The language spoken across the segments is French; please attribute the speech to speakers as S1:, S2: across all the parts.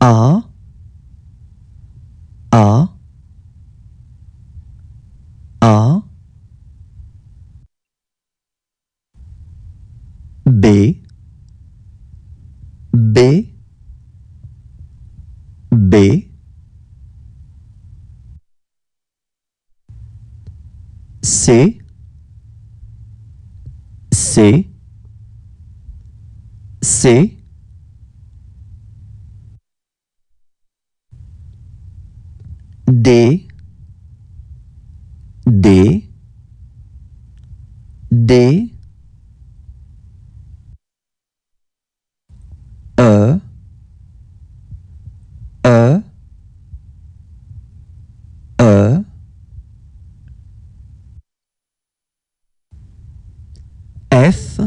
S1: A A A B B B C C C D D D e, e, e, f,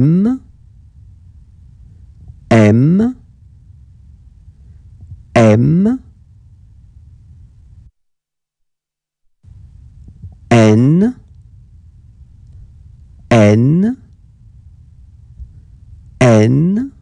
S1: M, M, M, N, N, N,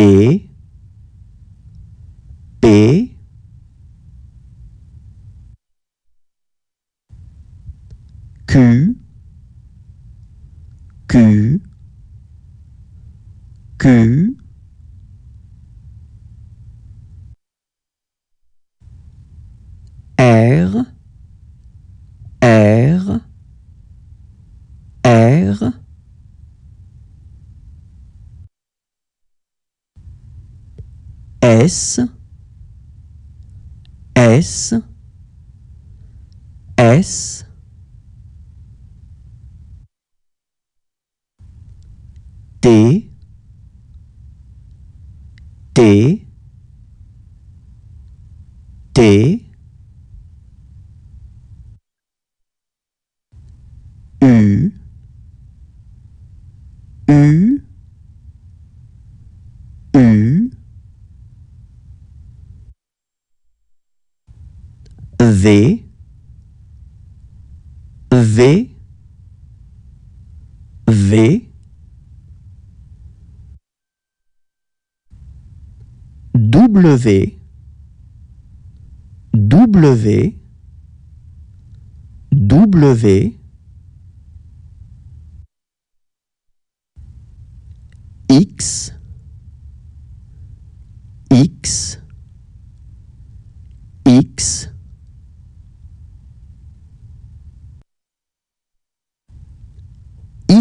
S1: P P Q Q Q R S, S, S, T, V V V W W W X X X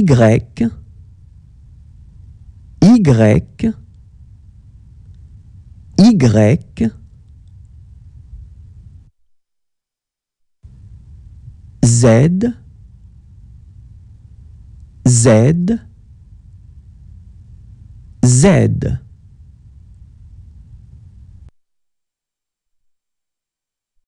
S1: Y, Y, Y, Z, Z, Z.